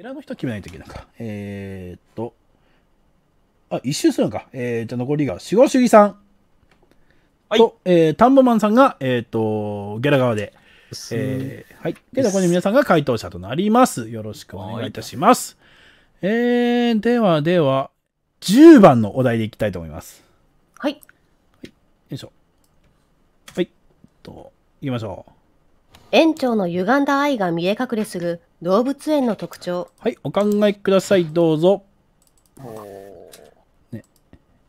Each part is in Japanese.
選ぶ人決めないといけないか。えー、っと、あ、一周するのか。えー、じゃあ残りが、守護主義さん。はい。と、えー、田んぼマンさんが、えー、っと、ゲラ側で。えー、はい。で、ここに皆さんが回答者となります。よろしくお願いいたします。えー、ではでは、10番のお題でいきたいと思います。はい。はい、よいしょ。はい。と、いきましょう。園長の歪んだ愛が見え隠れする動物園の特徴はいお考えくださいどうぞ、ね、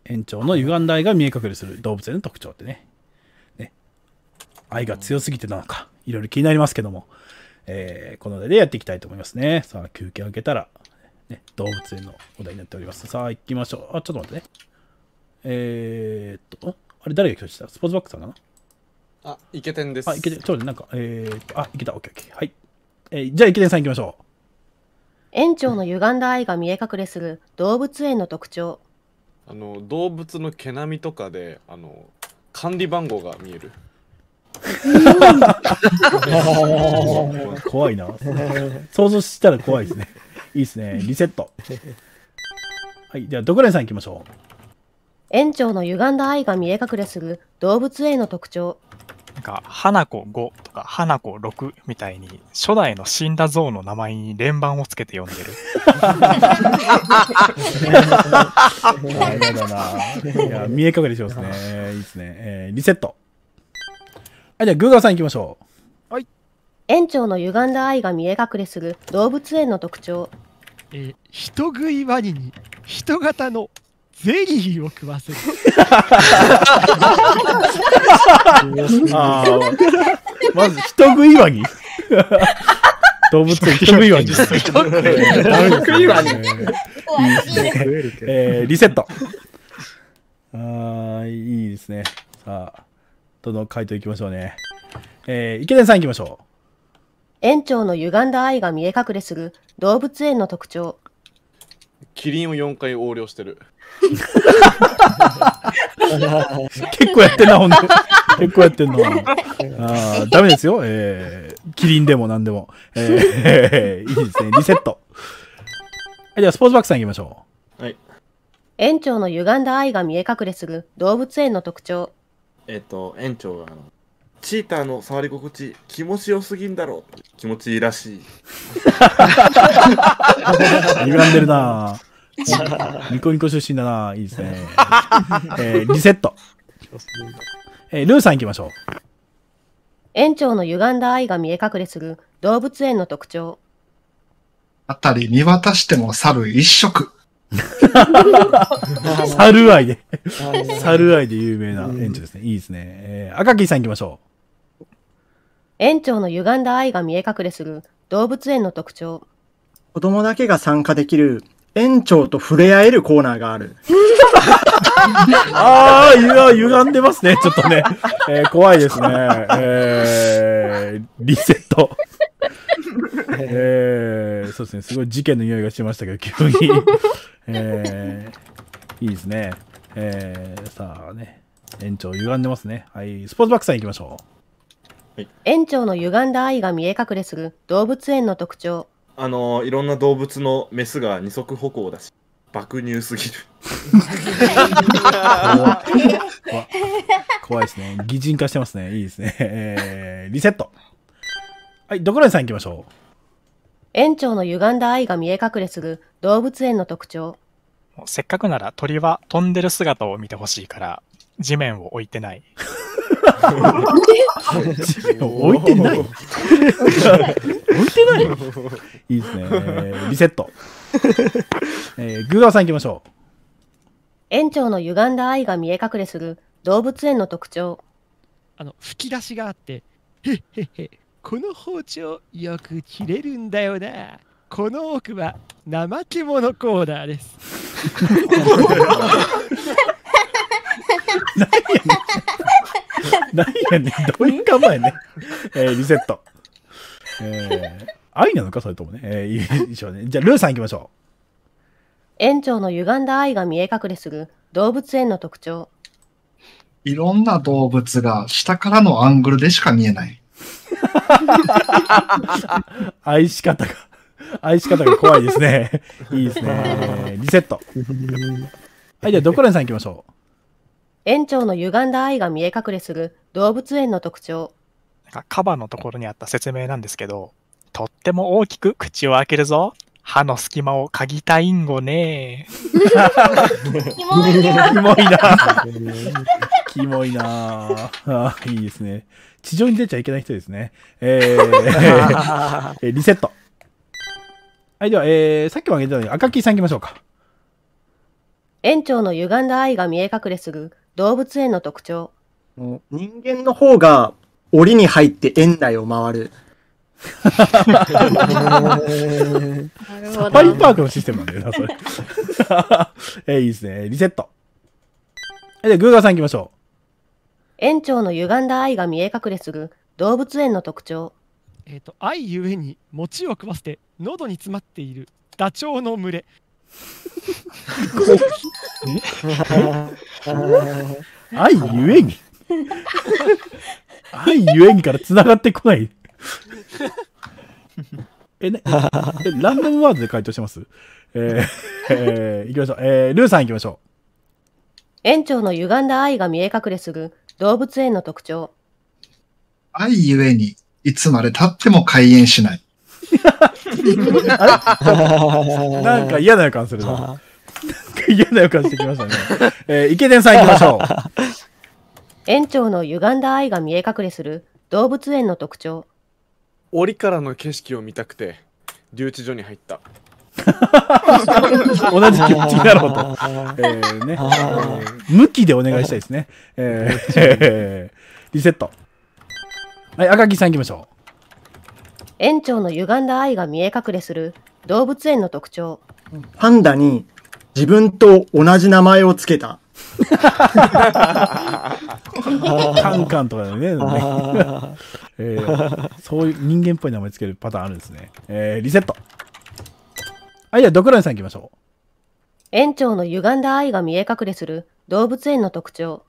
園長の歪んだ愛が見え隠れする動物園の特徴ってねね愛が強すぎてなのかいろいろ気になりますけども、えー、この題でやっていきたいと思いますねさあ休憩を受けたら、ね、動物園のお題になっておりますさあ行きましょうあちょっと待ってねえー、っとあれ誰が拒否したスポーツバックさんかなあ、イケテンです。あ、イケテン、そうなんか、えーと、あ、いけた、オッケーオッケー。はい。えー、じゃあ、イケテンさん行きましょう。園長の歪んだ愛が見え隠れする動物園の特徴。あの、動物の毛並みとかで、あの、管理番号が見える。怖いな。想像したら怖いですね。いいですね。リセット。はい。では、ドクレンさん行きましょう。園長の歪んだ愛が見え隠れする動物園の特徴なんか花子5とか花子6みたいに初代の死んだ像の名前に連番をつけて読んでるいや見え隠れしますねいいですね、えー、リセットはいじゃあグーガーさんいきましょうはい園長の歪んだ愛が見え隠れする動物園の特徴えー、人食いワニに人型のゼリーを食わせる。まず人食いワニ 動物を人食いワニ。人食いワニ。えー、リセット。あいいですね。さあ、どの回答いきましょうね。えー、池田さんいきましょう。園長の歪んだ愛が見え隠れする動物園の特徴。キリンを4回横領してる。結構やってんな、ほんで。結構やってんの。あダメですよ。えー、キリンでも何でも。えー、いいですね。リセット。はい、では、スポーツバックさん行きましょう。はい。園長の歪んだ愛が見え隠れする動物園の特徴。えっと、園長が、チーターの触り心地気持ちよすぎんだろう気持ちいいらしい 歪んでるな ニコニコ出身だな。いいですね。えー、リセット。えー、ルーさん行きましょう。園長の歪んだ愛が見え隠れする動物園の特徴。あたり見渡しても猿一色。猿愛で猿愛で有名な園長ですね。いいですね。えー、赤木さん行きましょう。園長の歪んだ愛が見え隠れする動物園の特徴。子供だけが参加できる園長と触れ合えるコーナーがある。ああ、歪んでますね、ちょっとね。えー、怖いですね。えー、リセット。えー、そうですね、すごい事件の匂いがしましたけど、急に。えー、いいですね。えー、さあね、園長歪んでますね。はい、スポーツバックさん行きましょう。はい、園長の歪んだ愛が見え隠れする動物園の特徴。あのいろんな動物のメスが二足歩行だし爆乳すぎる怖い 怖いですね擬人化してますねいいですね、えー、リセットはいどこらさんいきましょう園長の歪んだ愛が見え隠れする動物園の特徴せっかくなら鳥は飛んでる姿を見てほしいから地面を置いてない置いてない置いてないいいですね。リセット。えー、グーガーさん行きましょう。園長の歪んだ愛が見え隠れする動物園の特徴。あの、吹き出しがあって、へっへっへ、この包丁よく切れるんだよな。この奥は生け者コーナーです。何やねん、どういう構えね。えー、リセット。えー、愛なのか、それともね。えー、いいでしょうね。じゃあ、ルーさん行きましょう。園長の歪んだ愛が見え隠れする動物園の特徴。いろんな動物が下からのアングルでしか見えない。愛し方が、愛し方が怖いですね。いいですね。リセット。はい、じゃあ、ドクランさん行きましょう。園長の歪んだ愛が見え隠れする動物園の特徴なんかカバーのところにあった説明なんですけどとっても大きく口を開けるぞ歯の隙間を嗅ぎたいんごね キモいなキモいなあいいですね地上に出ちゃいけない人ですね えー、リセットはいでは、えー、さっきも挙げたように赤木さんいきましょうか園長の歪んだ愛が見え隠れする動物園の特徴。人間の方が檻に入って園内を回る。サファリパークのシステムなんだよな、それ。えー、いいですね。リセット。え、で、グーガーさん行きましょう。園長の歪んだ愛が見え隠れする動物園の特徴。えっ、ー、と、愛ゆえに餅を食わせて喉に詰まっているダチョウの群れ。愛ゆえに愛ゆえにからながってこない。え、ね、ランダムワードで回答してますえー、えー、いきましょう。えー、ルーさんいきましょう。園長の歪んだ愛が見え隠れする動物園の特徴。愛ゆえに、いつまでたっても開園しない。なんか嫌な予感するな。なんか嫌な予感してきましたね。えー、池田さん行きましょう。園長の歪んだ愛が見え隠れする動物園の特徴。檻からの景色を見たくて、留置所に入った。同じ気持ちだろうと。えーね、向きでお願いしたいですね。えー、リセット。はい、赤木さん行きましょう。園長の歪んだ愛が見え隠れする動物園の特徴。パンダに自分と同じ名前をつけた。カンカンとかね えー、そういう人間っぽい名前つけるパターンあるんですね。えー、リセット。あい、やドクロンさんいきましょう。園長の歪んだ愛が見え隠れする動物園の特徴。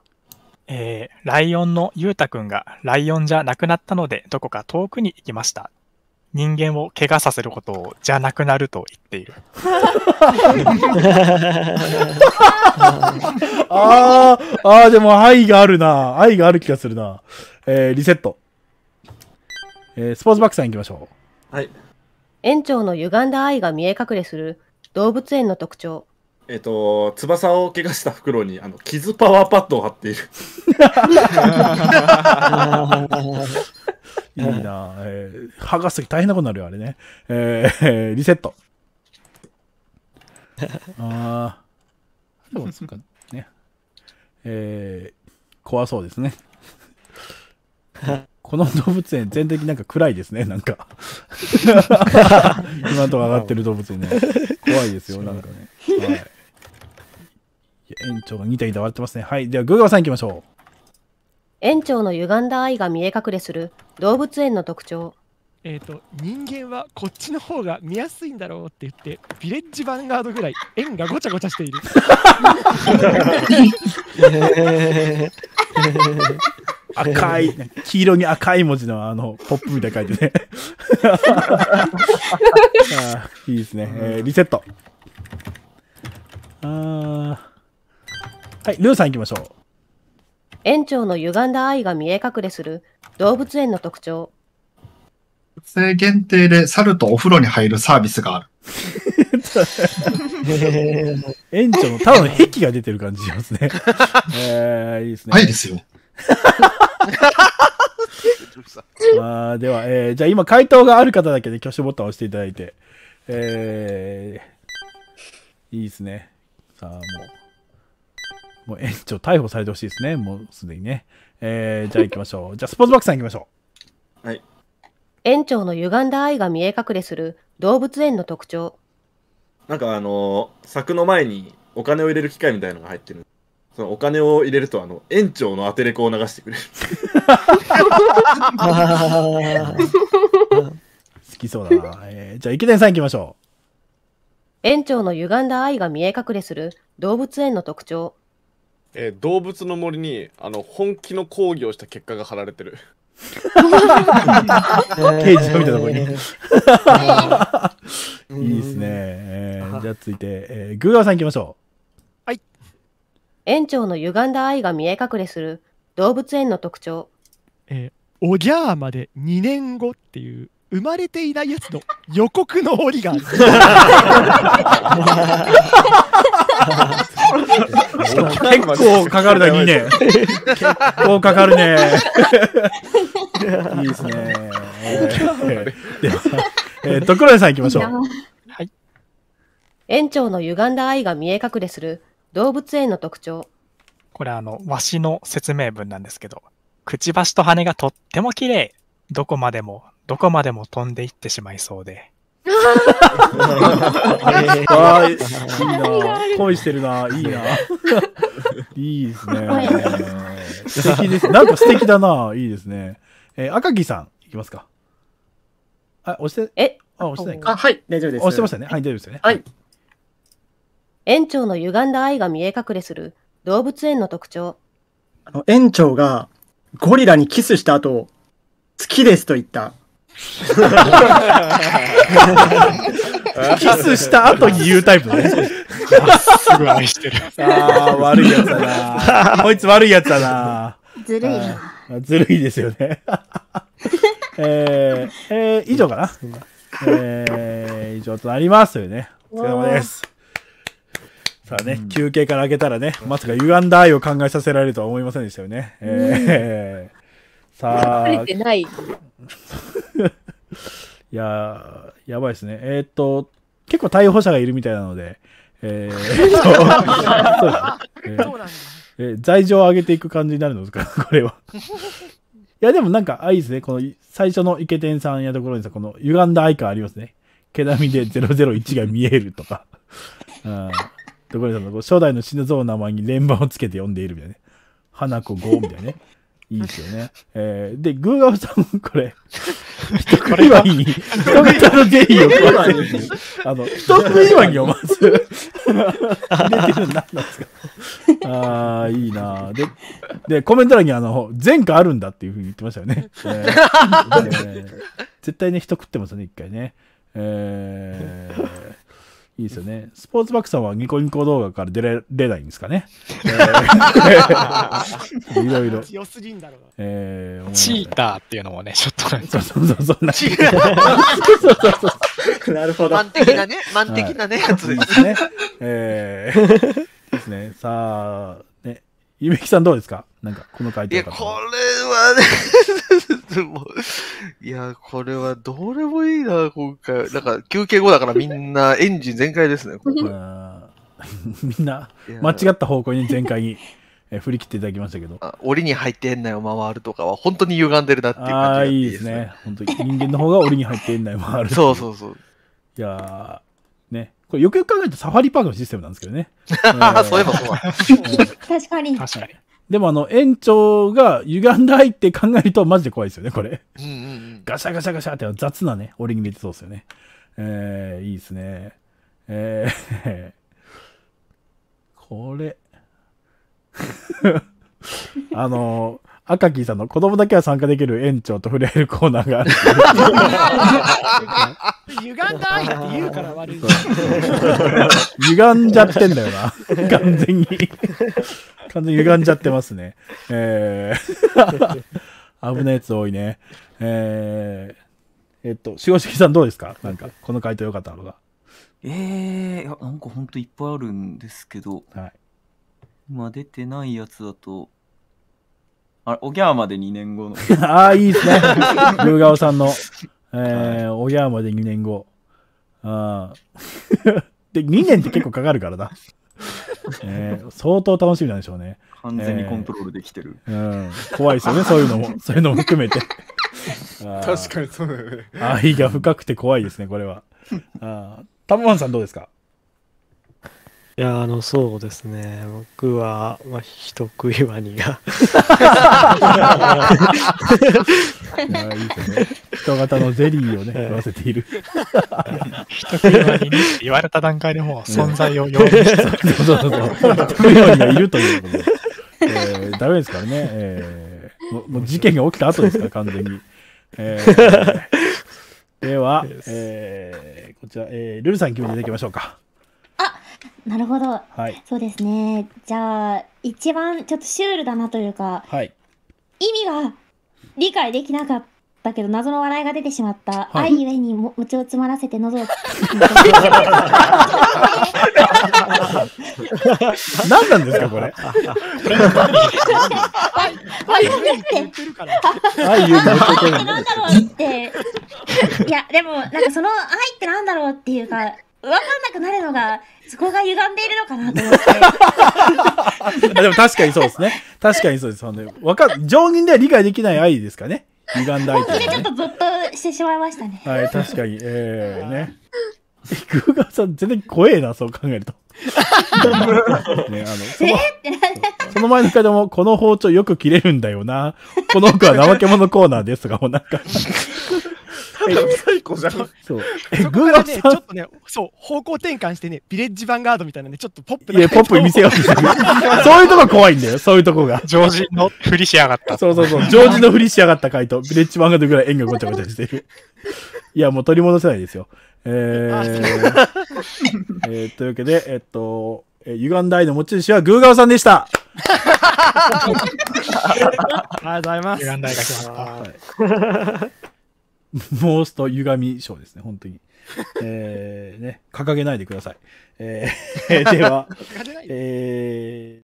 えー、ライオンのゆうたくんがライオンじゃなくなったので、どこか遠くに行きました。人間を怪我させることをじゃなくなると言っている。ああ、ああ、でも愛があるな。愛がある気がするな。えー、リセット。えー、スポーツバックさん行きましょう。はい。園長の歪んだ愛が見え隠れする動物園の特徴。えっ、と、翼を怪我した袋にあの傷パワーパッドを貼っている。いいな、えー、剥がすとき大変なことになるよ、あれね。えー、リセット。ああ。どうすかね。えー、怖そうですね。この動物園、全的なんか暗いですね、なんか。今と上がってる動物園ね。怖いですよ、なんかね。はい。園長が2体で笑ってますね。はい。では、グーガーさん行きましょう。園長の歪んだ愛が見え隠れする動物園の特徴えっ、ー、と人間はこっちの方が見やすいんだろうって言ってヴィレッジヴァンガードぐらい円がごちゃごちゃしている。えー、赤い黄色に赤い文字のあのポップみたいな書いてね いいですね、えー、リセットあはいルーさんいきましょう園長の歪んだ愛が見え隠れする動物園の特徴。撮影限定で猿とお風呂に入るサービスがある。園長の多分癖が出てる感じしますね。えー、いいですね。愛ですよ。まあ、では、えー、じゃあ今回答がある方だけで挙手ボタンを押していただいて。えー、いいですね。さあ、もう。もう園長逮捕されてほしいですね。もうすでにね。えー、じゃあ行きましょう。じゃあスポーツバックさん行きましょう。はい。園長の歪んだ愛が見え隠れする動物園の特徴。なんかあのー、柵の前にお金を入れる機械みたいのが入ってる。そのお金を入れると、あの、園長のアテレコを流してくれる。好きそうだな。えー、じゃあ池田さん行きましょう。園長の歪んだ愛が見え隠れする動物園の特徴。えー動物の森にあの本気の抗議をした結果が貼られてる刑事みたいなとこに いいですね。。えーじゃあ続いて、えー、グーガーさん行きましょう。園長の歪んだ愛が見え隠れする動物園の特徴おぎゃーまで2年後っていう生まれていないやつの予告の折が 結構かかるだ、2年。結構かかるね。いいですね。では、えところでさん行きましょう。はい。園長の歪んだ愛が見え隠れする動物園の特徴。これあの、わしの説明文なんですけど、くちばしと羽がとっても綺麗。どこまでも、どこまでも飛んでいってしまいそうで、あーい、いいな恋してるな、いいな。いいですね。素敵です。なんか素敵だな、いいですね。えー、赤木さん、いきますか。あ、押して、えあ、押してないか。あ、はい、大丈夫です。押してましたね。はい、大丈夫ですよね。はい。園長の歪んだ愛が見え隠れする動物園の特徴。あの園長がゴリラにキスした後、好きですと言ったキスした後に言うタイプだね。すぐ愛してる。ああ、悪いやつだな。こいつ悪いやつだな。ずるいな。ずるいですよね。えー、えー、以上かな。えー、以上となりますよね。お疲れ様です。さあね、休憩から開けたらね、まさか歪んだ愛を考えさせられるとは思いませんでしたよね。えーさあ。れてない。いややばいですね。えー、っと、結構逮捕者がいるみたいなので、えー、そうですね。えー、罪状を上げていく感じになるんですか、これは。いや、でもなんか、あ、いいですね。この、最初のイケテンさんやところにさ、この、歪んだ愛感ありますね。毛並みで001が見えるとか。うん。ところにさ、初代の死ぬぞう名前に連番をつけて呼んでいるみたいなね。花子5みたいなね。いいですよね。えー、で、グーガオさんこれ、人食いワニに、人の善意を食わせる。あの、人食いワニをまず、入れてるの何なんですか。ああ、いいなで、で、コメント欄にあの、前科あるんだっていうふうに言ってましたよね。えー、絶対ね、人食ってますね、一回ね。えーいいですよね。スポーツバックさんはニコニコ動画から出れ出ないんですかね。いろいろ。強すぎんだろうな。えー、チーターっていうのもね、ちょっとなんそうそうそう。チータなるほど。満的なね、満的なね、やつですね。えー、ですね。さあ、ゆめきさんどうですかなんか、この回答。いや、これはねいや、これはどれもいいな、今回。なんか、休憩後だからみんなエンジン全開ですね、ここ みんな、間違った方向に全開に。え振り切っていただきましたけど。あ檻に入ってんなよ、回るとかは本当に歪んでるなっていう感じがあいいですね。本当に人間の方が檻に入ってんなよ、回る。そうそうそう。いやー、ね。これよくよく考えるとサファリパークのシステムなんですけどね。そういえばそうだ。確かに。確かに。でもあの、園長が歪んだいって考えるとマジで怖いですよね、これ。うんうんうん、ガシャガシャガシャって雑なね、俺に見てそうですよね。えー、いいですね。えー、これ。あの、赤木さんの子供だけは参加できる園長と触れ合えるコーナーがある。歪んだって言うから悪い。歪んじゃってんだよな。完全に。完全に歪んじゃってますね。えー、危ないやつ多いね。えー、えっと、塩きさんどうですかなんか、この回答よかったのが。ええー、なんかほんといっぱいあるんですけど、はい、今出てないやつだと、あおぎゃーまで2年後の。ああ、いいですね。ルーガオさんの。えー、おぎゃーまで2年後。あで、2年って結構かかるからな。えー、相当楽しみなんでしょうね。完全にコントロールできてる。えー、うん、怖いですよね、そういうのも、そういうのも含めて。確かにそうだよね。愛が深くて怖いですね、これは。あタモんンさんどうですかいやあのそうですね僕は、まあ、人食いワニが人型のゼリーをね食わせている人食いワニに言われた段階でもう存在を容認してそうそうそう人食いワニがいるということで、えー、ダメですからね、えー、もう事件が起きた後ですから完全に、えー、では、えー、こちら、えー、ルルさん決出ていきましょうかなるほど、はい、そうですねじゃあ一番ちょっとシュールだなというか、はい、意味が理解できなかったけど謎の笑いが出てしまった、はい、愛ゆえにも餅を詰まらせて喉を 何なんですかこれ 愛ゆえに餅をらて いやでもなんかその愛ってなんだろうっていうかわかんなくなるのが、そこが歪んでいるのかなと思って。でも確かにそうですね。確かにそうです。あの、わか、常人では理解できない愛ですかね。歪んだ愛、ね、本当にちょっとゾッとしてしまいましたね。はい、確かに。ええー、ね。空川さん、全然怖えな、そう考えると。ね、あのそのその前の回でも、この包丁よく切れるんだよな。この奥は怠け者コーナーですが、もうなんか。ただのサじゃん。そう。そこからちょっとね、そう、方向転換してね、ビレッジヴァンガードみたいなね、ちょっとポップいや、ポップ見せようとしてる。そういうとこ怖いんだよ、そういうとこが。ジョージの振りしやがった。そうそうそう、ジョージの振りしやがった回と、ビレッジヴァンガードぐらい縁がごちゃごちゃしてる。いや、もう取り戻せないですよ。えー、えー、というわけで、えっと、えー、歪んだ愛の持ち主はグーガオさんでした。ありがとうございます。歪んだ愛が来ました。はい モースト歪み賞ですね、本当に。えー、ね、掲げないでください。えー、では、えー